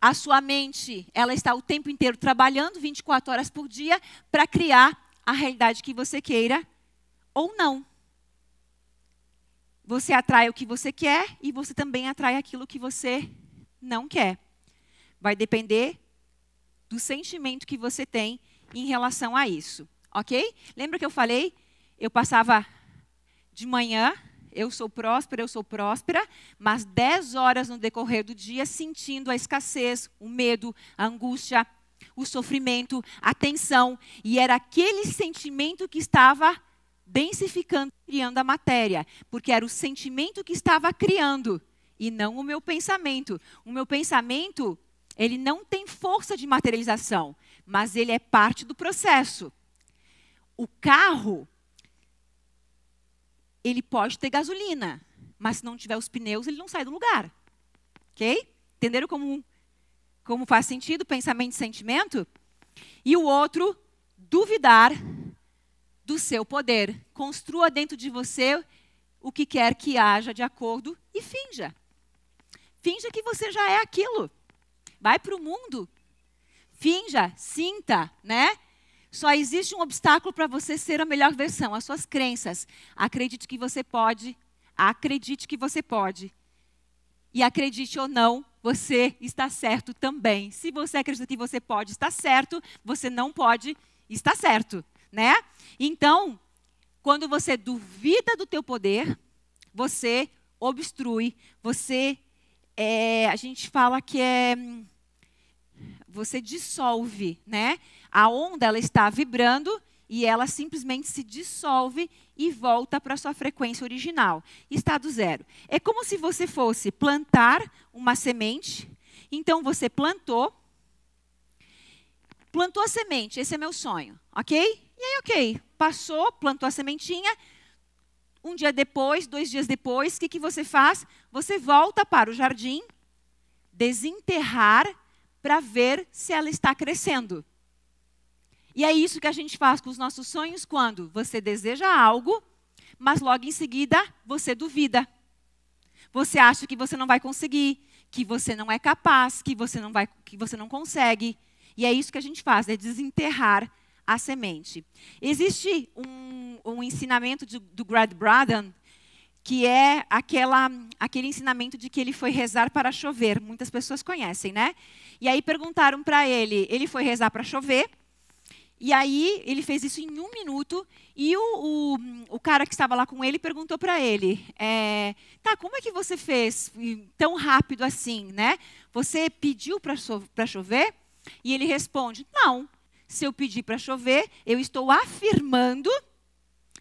A sua mente, ela está o tempo inteiro trabalhando, 24 horas por dia, para criar a realidade que você queira ou não. Você atrai o que você quer e você também atrai aquilo que você não quer. Vai depender do sentimento que você tem em relação a isso, ok? Lembra que eu falei? Eu passava de manhã eu sou próspera, eu sou próspera, mas dez horas no decorrer do dia sentindo a escassez, o medo, a angústia, o sofrimento, a tensão. E era aquele sentimento que estava densificando, criando a matéria, porque era o sentimento que estava criando e não o meu pensamento. O meu pensamento, ele não tem força de materialização, mas ele é parte do processo. O carro ele pode ter gasolina, mas se não tiver os pneus, ele não sai do lugar. Ok? Entenderam como, como faz sentido pensamento e sentimento? E o outro, duvidar do seu poder. Construa dentro de você o que quer que haja de acordo e finja. Finja que você já é aquilo. Vai para o mundo. Finja, sinta, né? Só existe um obstáculo para você ser a melhor versão, as suas crenças. Acredite que você pode, acredite que você pode. E acredite ou não, você está certo também. Se você acredita que você pode estar certo, você não pode estar certo, né? Então, quando você duvida do teu poder, você obstrui, você é, a gente fala que é hum, você dissolve, né? A onda ela está vibrando e ela simplesmente se dissolve e volta para sua frequência original, estado zero. É como se você fosse plantar uma semente. Então você plantou, plantou a semente. Esse é meu sonho, ok? E aí, ok, passou, plantou a sementinha. Um dia depois, dois dias depois, o que, que você faz? Você volta para o jardim, desenterrar para ver se ela está crescendo. E é isso que a gente faz com os nossos sonhos quando você deseja algo, mas logo em seguida você duvida. Você acha que você não vai conseguir, que você não é capaz, que você não vai, que você não consegue. E é isso que a gente faz, é desenterrar a semente. Existe um, um ensinamento de, do Greg Braden que é aquela, aquele ensinamento de que ele foi rezar para chover. Muitas pessoas conhecem, né? E aí perguntaram para ele, ele foi rezar para chover, e aí ele fez isso em um minuto, e o, o, o cara que estava lá com ele perguntou para ele, é, tá, como é que você fez tão rápido assim, né? Você pediu para chover? E ele responde, não, se eu pedir para chover, eu estou afirmando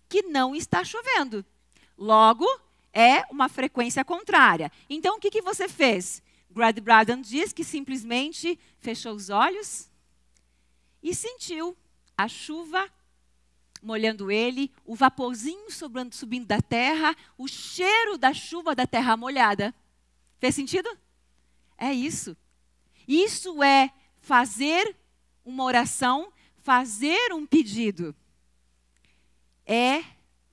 que não está chovendo. Logo, é uma frequência contrária. Então, o que, que você fez? Grad Braden diz que simplesmente fechou os olhos e sentiu a chuva molhando ele, o vaporzinho sobrando, subindo da terra, o cheiro da chuva da terra molhada. Fez sentido? É isso. Isso é fazer uma oração, fazer um pedido. É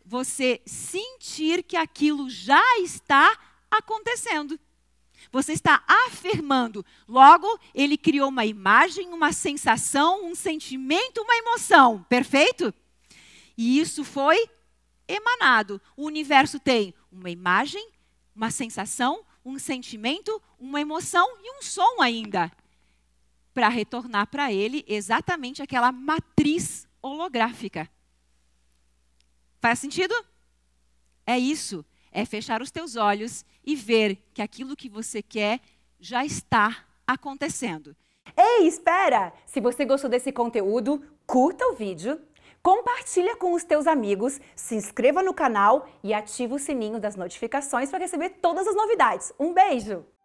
você sentir que aquilo já está acontecendo. Você está afirmando. Logo, ele criou uma imagem, uma sensação, um sentimento, uma emoção. Perfeito? E isso foi emanado. O universo tem uma imagem, uma sensação, um sentimento, uma emoção e um som ainda. Para retornar para ele exatamente aquela matriz holográfica. Faz sentido? É isso. É fechar os teus olhos e ver que aquilo que você quer já está acontecendo. Ei, espera! Se você gostou desse conteúdo, curta o vídeo, compartilha com os teus amigos, se inscreva no canal e ativa o sininho das notificações para receber todas as novidades. Um beijo!